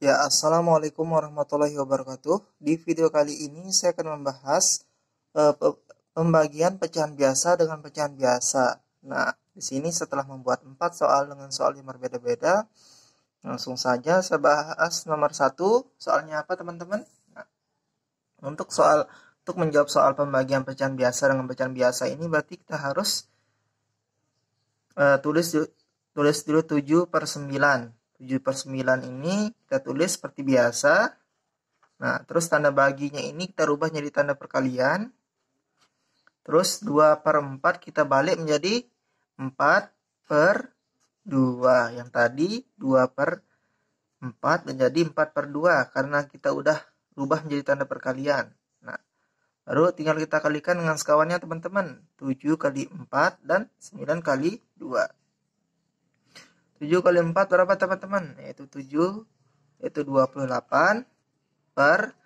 Ya, Assalamualaikum warahmatullahi wabarakatuh. Di video kali ini saya akan membahas e, pembagian pecahan biasa dengan pecahan biasa. Nah, di sini setelah membuat 4 soal dengan soal yang berbeda-beda, langsung saja saya bahas nomor 1. Soalnya apa, teman-teman? Nah, untuk soal untuk menjawab soal pembagian pecahan biasa dengan pecahan biasa ini berarti kita harus e, tulis tulis dulu 7 per 9 7 per 9 ini kita tulis seperti biasa. Nah, terus tanda baginya ini kita rubah jadi tanda perkalian. Terus 2 per 4 kita balik menjadi 4 per 2. Yang tadi 2 per 4 menjadi 4 per 2 karena kita udah rubah menjadi tanda perkalian. Nah, baru tinggal kita kalikan dengan sekawannya teman-teman. 7 kali 4 dan 9 kali 2. 7 kali 4 berapa teman-teman? Yaitu 7, yaitu 28 per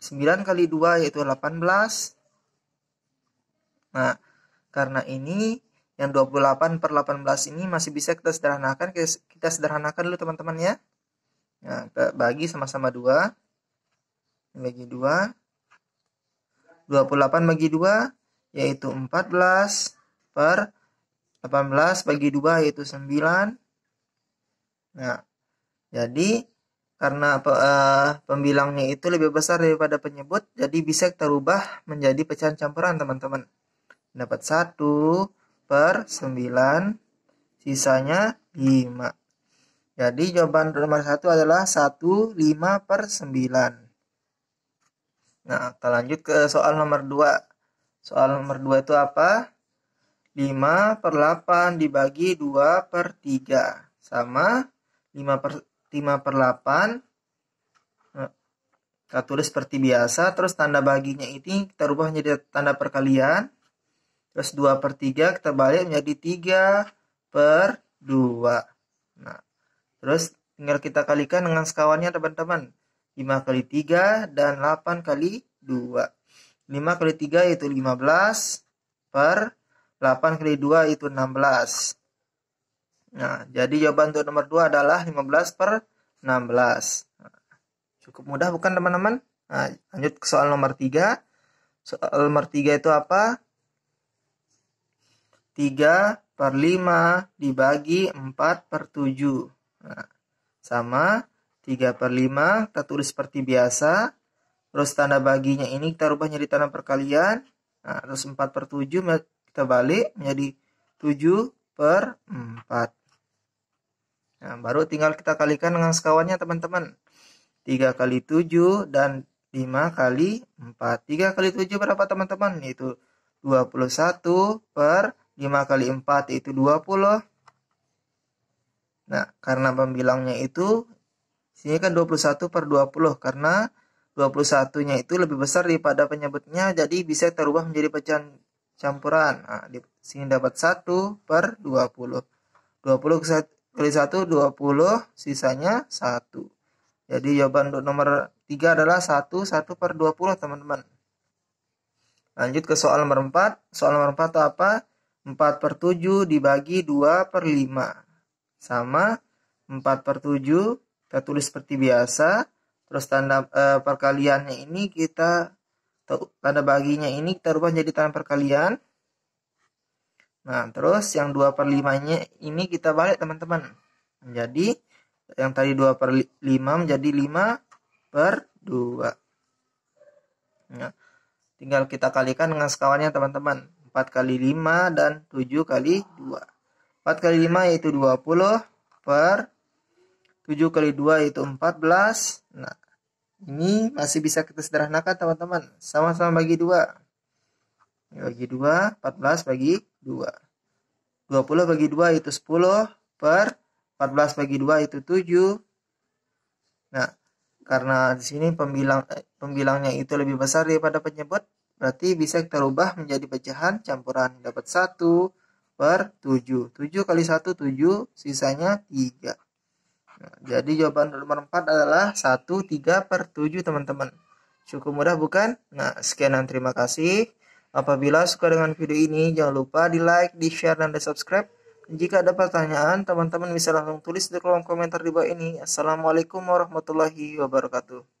9 kali 2 yaitu 18. Nah, karena ini yang 28 per 18 ini masih bisa kita sederhanakan. Kita sederhanakan dulu teman-teman ya. Nah, kita bagi sama-sama 2. Bagi 2. 28 bagi 2 yaitu 14 per 18 bagi 2 yaitu 9 Nah, jadi karena uh, pembilangnya itu lebih besar daripada penyebut, jadi bisa terubah menjadi pecahan campuran teman-teman. Dapat 1 per 9, sisanya 5. Jadi jawaban nomor 1 adalah 1, 5 per 9. Nah, kita lanjut ke soal nomor 2. Soal nomor 2 itu apa? 5 per 8 dibagi 2 per 3 sama 5 per, 5 per 8. Eh, kita tulis seperti biasa. Terus tanda baginya ini kita rubah menjadi tanda perkalian. Terus 2 per 3 kita balik menjadi 3 per 2. Nah, terus tinggal kita kalikan dengan sekawannya teman-teman. 5 kali 3 dan 8 kali 2. 5 kali 3 yaitu 15 per 8 kali 2 itu 16. Nah, jadi jawaban untuk nomor 2 adalah 15 per 16. cukup mudah bukan teman-teman? Nah, lanjut ke soal nomor 3. Soal nomor 3 itu apa? 3 per 5 dibagi 4 per 7. Nah, sama 3 per 5 kita tulis seperti biasa. Terus tanda baginya ini kita rubah jadi tanda perkalian. Nah, terus 4 per 7 kita balik menjadi 7 per 4. Nah, baru tinggal kita kalikan dengan sekawannya teman-teman. 3 kali 7 dan 5 kali 4. 3 kali 7 berapa teman-teman? Itu 21 per 5 kali 4 yaitu 20. Nah, karena pembilangnya itu sini kan 21 per 20 karena 21-nya itu lebih besar daripada penyebutnya jadi bisa terubah menjadi pecahan campuran. Nah, di sini dapat 1 per 20. 20 ke kali 1 20 sisanya 1 jadi jawaban untuk nomor 3 adalah 1 1 per 20 teman-teman lanjut ke soal nomor 4 soal nomor 4 itu apa 4 per 7 dibagi 2 per 5 sama 4 per 7 kita tulis seperti biasa terus tanda e, perkaliannya ini kita tanda baginya ini kita rubah jadi tanda perkalian Nah, terus yang 2 per 5-nya ini kita balik teman-teman. Menjadi yang tadi 2 per 5 menjadi 5 per 2. Ya. tinggal kita kalikan dengan sekawannya teman-teman. 4 kali 5 dan 7 kali 2. 4 kali 5 yaitu 20 per 7 kali 2 yaitu 14. Nah, ini masih bisa kita sederhanakan teman-teman. Sama-sama bagi 2. Bagi 2, 14 bagi 2. 20 bagi 2 itu 10 per 14 bagi 2 itu 7. Nah, karena di sini pembilang eh, pembilangnya itu lebih besar daripada penyebut, berarti bisa kita rubah menjadi pecahan campuran dapat 1 per 7. 7 kali 1 7, sisanya 3. Nah, jadi jawaban nomor 4 adalah 1 3 per 7 teman-teman. Cukup mudah bukan? Nah, sekian dan terima kasih. Apabila suka dengan video ini, jangan lupa di like, di share, dan di subscribe. Jika ada pertanyaan, teman-teman bisa langsung tulis di kolom komentar di bawah ini. Assalamualaikum warahmatullahi wabarakatuh.